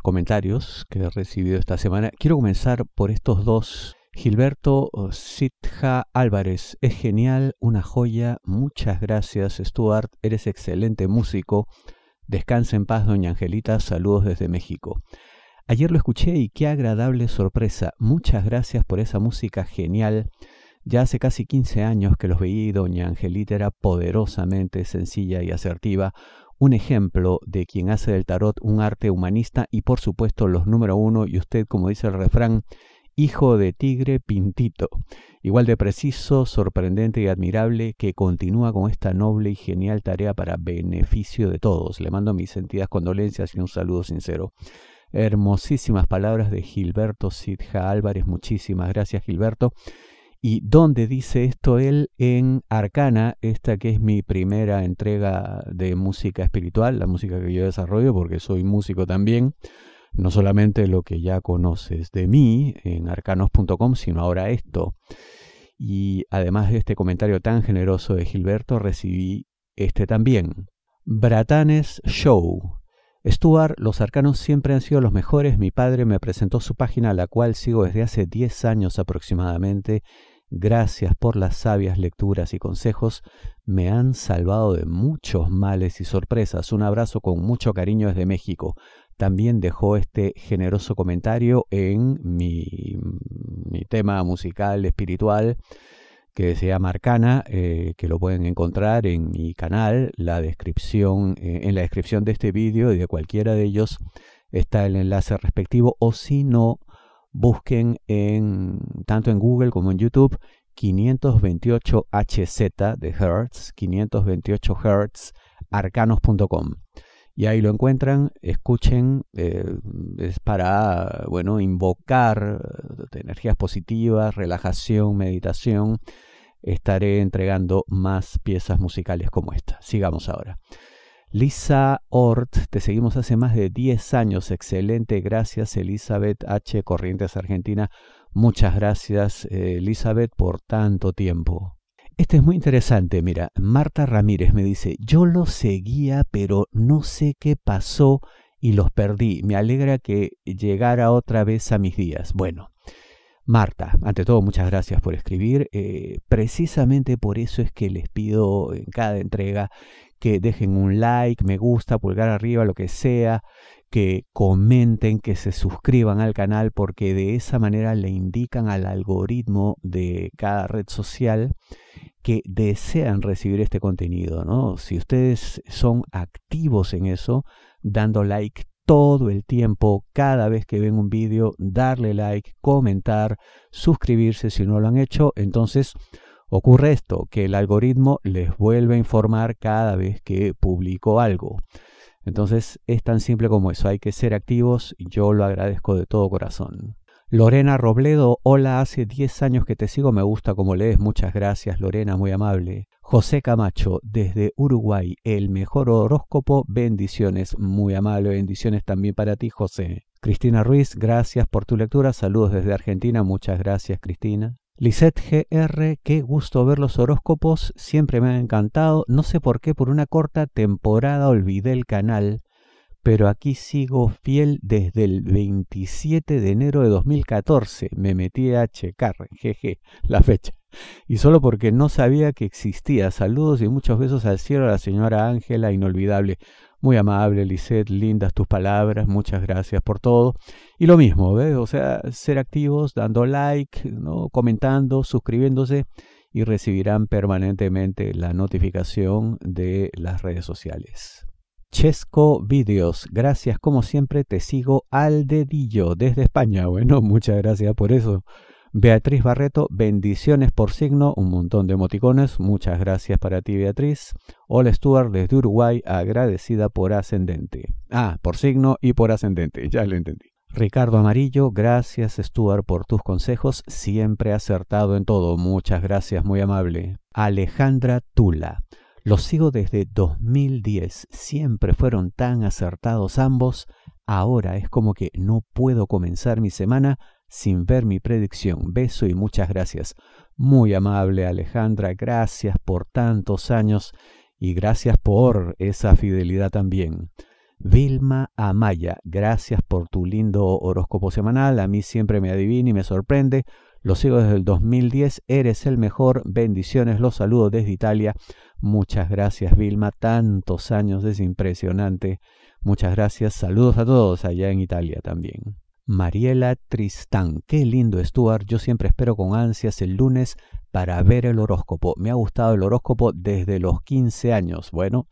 comentarios que he recibido esta semana. Quiero comenzar por estos dos. Gilberto Sitja Álvarez, es genial, una joya, muchas gracias Stuart, eres excelente músico. Descansa en paz, doña Angelita, saludos desde México. Ayer lo escuché y qué agradable sorpresa. Muchas gracias por esa música genial. Ya hace casi 15 años que los veí, doña Angelita era poderosamente sencilla y asertiva, un ejemplo de quien hace del tarot un arte humanista y por supuesto los número uno y usted, como dice el refrán, hijo de tigre pintito, igual de preciso, sorprendente y admirable, que continúa con esta noble y genial tarea para beneficio de todos. Le mando mis sentidas condolencias y un saludo sincero. Hermosísimas palabras de Gilberto Sidja Álvarez, muchísimas gracias Gilberto. ¿Y dónde dice esto él? En Arcana, esta que es mi primera entrega de música espiritual, la música que yo desarrollo porque soy músico también. No solamente lo que ya conoces de mí en arcanos.com, sino ahora esto. Y además de este comentario tan generoso de Gilberto, recibí este también. Bratanes Show, Stuart, los arcanos siempre han sido los mejores. Mi padre me presentó su página, a la cual sigo desde hace 10 años aproximadamente, Gracias por las sabias lecturas y consejos. Me han salvado de muchos males y sorpresas. Un abrazo con mucho cariño desde México. También dejó este generoso comentario en mi, tema musical, espiritual, que se llama Arcana, eh, que lo pueden encontrar en mi canal. La descripción, eh, en la descripción de este vídeo y de cualquiera de ellos está el enlace respectivo. O si no, busquen en, tanto en Google como en YouTube 528 HZ de Hertz, 528 Hertz, arcanos.com. Y ahí lo encuentran, escuchen, eh, es para, bueno, invocar eh, energías positivas, relajación, meditación. Estaré entregando más piezas musicales como esta. Sigamos ahora. Lisa Ort, te seguimos hace más de 10 años. Excelente, gracias Elizabeth H. Corrientes Argentina. Muchas gracias eh, Elizabeth por tanto tiempo. Este es muy interesante, mira, Marta Ramírez me dice, yo lo seguía pero no sé qué pasó y los perdí. Me alegra que llegara otra vez a mis días. Bueno, Marta, ante todo muchas gracias por escribir. Eh, precisamente por eso es que les pido en cada entrega que dejen un like, me gusta, pulgar arriba, lo que sea, que comenten, que se suscriban al canal, porque de esa manera le indican al algoritmo de cada red social que desean recibir este contenido, ¿no? Si ustedes son activos en eso, dando like todo el tiempo, cada vez que ven un vídeo, darle like, comentar, suscribirse si no lo han hecho, entonces Ocurre esto, que el algoritmo les vuelve a informar cada vez que publico algo. Entonces es tan simple como eso, hay que ser activos, yo lo agradezco de todo corazón. Lorena Robledo, hola, hace 10 años que te sigo, me gusta como lees, muchas gracias Lorena, muy amable. José Camacho, desde Uruguay, el mejor horóscopo, bendiciones, muy amable, bendiciones también para ti José. Cristina Ruiz, gracias por tu lectura, saludos desde Argentina, muchas gracias Cristina. Lisette GR, qué gusto ver los horóscopos, siempre me ha encantado, no sé por qué por una corta temporada olvidé el canal, pero aquí sigo fiel desde el 27 de enero de 2014, me metí a checar, jeje, la fecha, y solo porque no sabía que existía, saludos y muchos besos al cielo a la señora Ángela, inolvidable, muy amable, Lisette, lindas tus palabras, muchas gracias por todo. Y lo mismo, ¿ves? O sea, ser activos, dando like, ¿no? comentando, suscribiéndose y recibirán permanentemente la notificación de las redes sociales. Chesco Videos, gracias como siempre, te sigo al dedillo desde España. Bueno, muchas gracias por eso. Beatriz Barreto, bendiciones por signo, un montón de emoticones, muchas gracias para ti Beatriz. Hola Stuart desde Uruguay, agradecida por ascendente. Ah, por signo y por ascendente, ya lo entendí. Ricardo Amarillo, gracias Stuart por tus consejos, siempre acertado en todo, muchas gracias, muy amable. Alejandra Tula, los sigo desde 2010, siempre fueron tan acertados ambos, ahora es como que no puedo comenzar mi semana sin ver mi predicción. Beso y muchas gracias. Muy amable Alejandra, gracias por tantos años y gracias por esa fidelidad también. Vilma Amaya, gracias por tu lindo horóscopo semanal. A mí siempre me adivina y me sorprende. Lo sigo desde el 2010. Eres el mejor. Bendiciones. Los saludo desde Italia. Muchas gracias, Vilma. Tantos años es impresionante. Muchas gracias. Saludos a todos allá en Italia también. Mariela Tristán. Qué lindo, Stuart. Yo siempre espero con ansias el lunes para ver el horóscopo. Me ha gustado el horóscopo desde los 15 años. Bueno,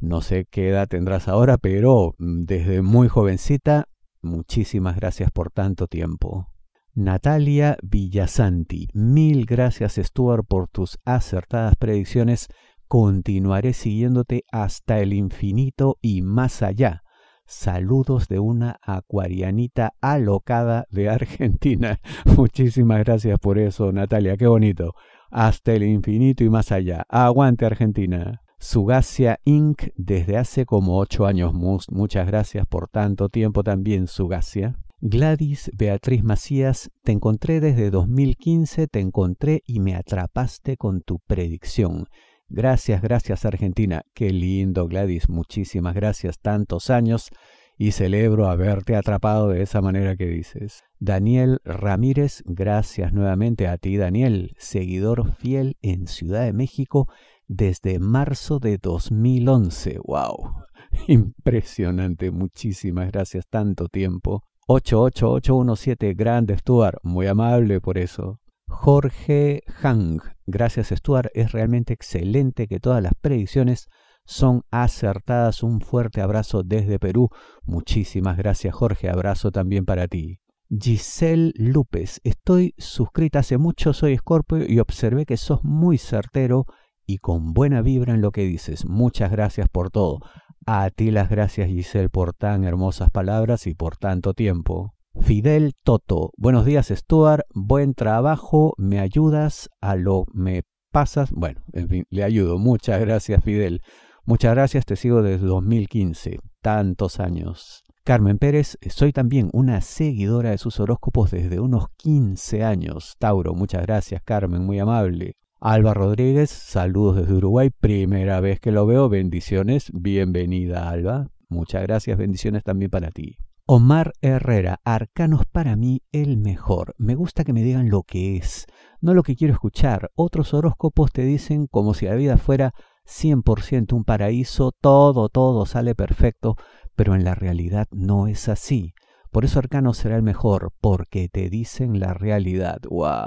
no sé qué edad tendrás ahora, pero mm, desde muy jovencita, muchísimas gracias por tanto tiempo. Natalia Villasanti, mil gracias Stuart por tus acertadas predicciones. Continuaré siguiéndote hasta el infinito y más allá. Saludos de una acuarianita alocada de Argentina. Muchísimas gracias por eso, Natalia. Qué bonito. Hasta el infinito y más allá. Aguante, Argentina. Sugacia Inc. desde hace como ocho años. Muchas gracias por tanto tiempo también, Sugacia. Gladys Beatriz Macías, te encontré desde 2015, te encontré y me atrapaste con tu predicción. Gracias, gracias Argentina. Qué lindo Gladys, muchísimas gracias. Tantos años y celebro haberte atrapado de esa manera que dices. Daniel Ramírez, gracias nuevamente a ti Daniel, seguidor fiel en Ciudad de México desde marzo de 2011. ¡Wow! Impresionante, muchísimas gracias, tanto tiempo. 88817, grande Stuart, muy amable por eso. Jorge Hang. Gracias Stuart, es realmente excelente que todas las predicciones son acertadas. Un fuerte abrazo desde Perú. Muchísimas gracias Jorge, abrazo también para ti. Giselle López, estoy suscrita hace mucho, soy Scorpio y observé que sos muy certero y con buena vibra en lo que dices. Muchas gracias por todo. A ti las gracias Giselle por tan hermosas palabras y por tanto tiempo. Fidel Toto, buenos días Stuart, buen trabajo, me ayudas a lo me pasas, bueno, en fin, le ayudo, muchas gracias Fidel, muchas gracias, te sigo desde 2015, tantos años. Carmen Pérez, soy también una seguidora de sus horóscopos desde unos 15 años. Tauro, muchas gracias Carmen, muy amable. Alba Rodríguez, saludos desde Uruguay, primera vez que lo veo, bendiciones, bienvenida Alba, muchas gracias, bendiciones también para ti. Omar Herrera, Arcanos para mí el mejor. Me gusta que me digan lo que es, no lo que quiero escuchar. Otros horóscopos te dicen como si la vida fuera 100% un paraíso, todo, todo sale perfecto, pero en la realidad no es así. Por eso Arcanos será el mejor, porque te dicen la realidad. ¡Wow!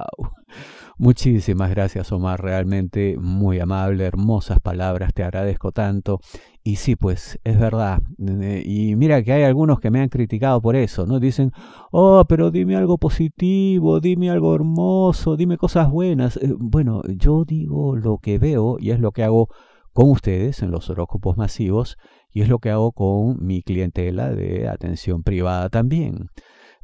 Muchísimas gracias Omar, realmente muy amable, hermosas palabras, te agradezco tanto. Y sí, pues es verdad. Eh, y mira que hay algunos que me han criticado por eso, ¿no? Dicen, oh, pero dime algo positivo, dime algo hermoso, dime cosas buenas. Eh, bueno, yo digo lo que veo y es lo que hago con ustedes en los horóscopos masivos y es lo que hago con mi clientela de atención privada también.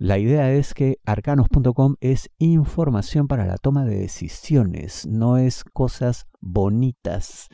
La idea es que arcanos.com es información para la toma de decisiones, no es cosas bonitas.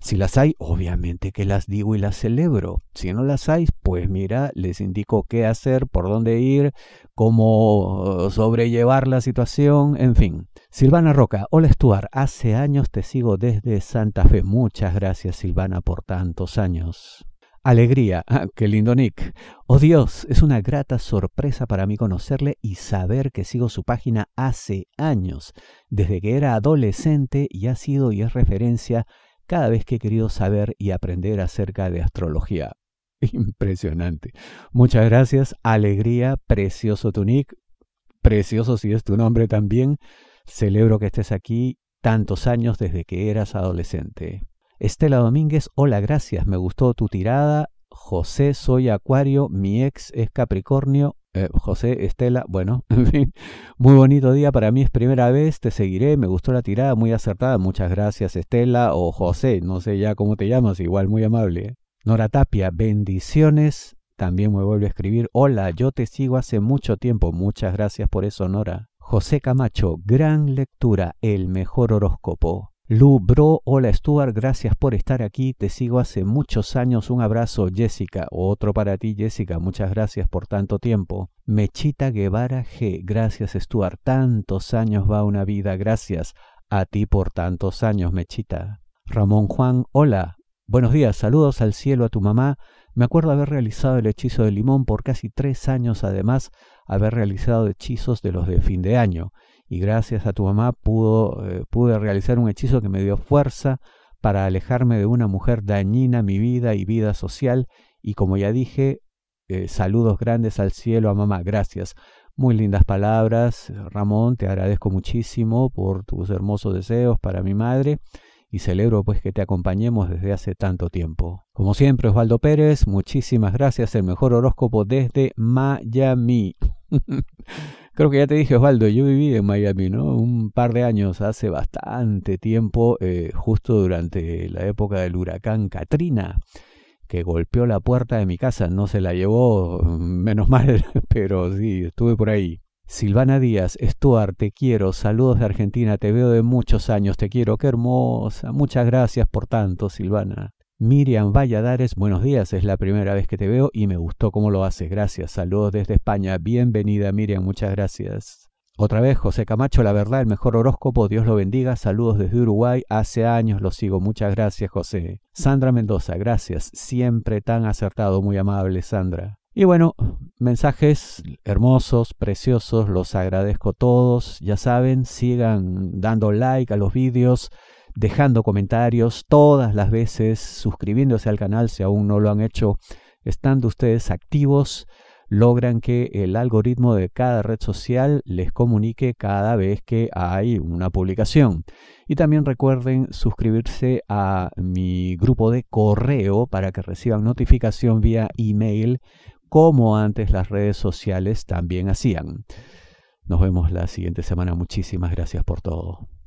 Si las hay, obviamente que las digo y las celebro. Si no las hay, pues mira, les indico qué hacer, por dónde ir, cómo uh, sobrellevar la situación, en fin. Silvana Roca, hola Stuart, hace años te sigo desde Santa Fe. Muchas gracias Silvana por tantos años. Alegría. Ah, qué lindo Nick. Oh Dios, es una grata sorpresa para mí conocerle y saber que sigo su página hace años, desde que era adolescente y ha sido y es referencia cada vez que he querido saber y aprender acerca de astrología. Impresionante. Muchas gracias, Alegría, precioso tu nick, precioso si es tu nombre también. Celebro que estés aquí tantos años desde que eras adolescente. Estela Domínguez, hola, gracias, me gustó tu tirada. José, soy Acuario, mi ex es Capricornio. Eh, José, Estela, bueno, en fin, muy bonito día, para mí es primera vez, te seguiré, me gustó la tirada, muy acertada, muchas gracias Estela o José, no sé ya cómo te llamas, igual muy amable. ¿eh? Nora Tapia, bendiciones, también me vuelve a escribir, hola, yo te sigo hace mucho tiempo, muchas gracias por eso Nora. José Camacho, gran lectura, el mejor horóscopo. Lu Bro, hola Stuart, gracias por estar aquí, te sigo hace muchos años, un abrazo Jessica, otro para ti Jessica, muchas gracias por tanto tiempo. Mechita Guevara G, gracias Stuart, tantos años va una vida, gracias a ti por tantos años Mechita. Ramón Juan, hola, buenos días, saludos al cielo a tu mamá, me acuerdo haber realizado el hechizo de limón por casi tres años, además haber realizado hechizos de los de fin de año y gracias a tu mamá eh, pude realizar un hechizo que me dio fuerza para alejarme de una mujer dañina mi vida y vida social y como ya dije, eh, saludos grandes al cielo a mamá, gracias. Muy lindas palabras, Ramón, te agradezco muchísimo por tus hermosos deseos para mi madre y celebro pues que te acompañemos desde hace tanto tiempo. Como siempre, Osvaldo Pérez, muchísimas gracias, el mejor horóscopo desde Miami. Creo que ya te dije, Osvaldo, yo viví en Miami, ¿no? Un par de años, hace bastante tiempo, eh, justo durante la época del huracán Katrina, que golpeó la puerta de mi casa. No se la llevó, mm, menos mal, pero sí, estuve por ahí. Silvana Díaz, Stuart, te quiero, saludos de Argentina, te veo de muchos años, te quiero, qué hermosa, muchas gracias por tanto, Silvana. Miriam Valladares, buenos días, es la primera vez que te veo y me gustó cómo lo haces, gracias, saludos desde España, bienvenida Miriam, muchas gracias. Otra vez, José Camacho, la verdad, el mejor horóscopo, Dios lo bendiga, saludos desde Uruguay, hace años lo sigo, muchas gracias José. Sandra Mendoza, gracias, siempre tan acertado, muy amable Sandra. Y bueno, mensajes hermosos, preciosos, los agradezco todos, ya saben, sigan dando like a los vídeos, dejando comentarios todas las veces, suscribiéndose al canal si aún no lo han hecho, estando ustedes activos, logran que el algoritmo de cada red social les comunique cada vez que hay una publicación. Y también recuerden suscribirse a mi grupo de correo para que reciban notificación vía email como antes las redes sociales también hacían. Nos vemos la siguiente semana. Muchísimas gracias por todo.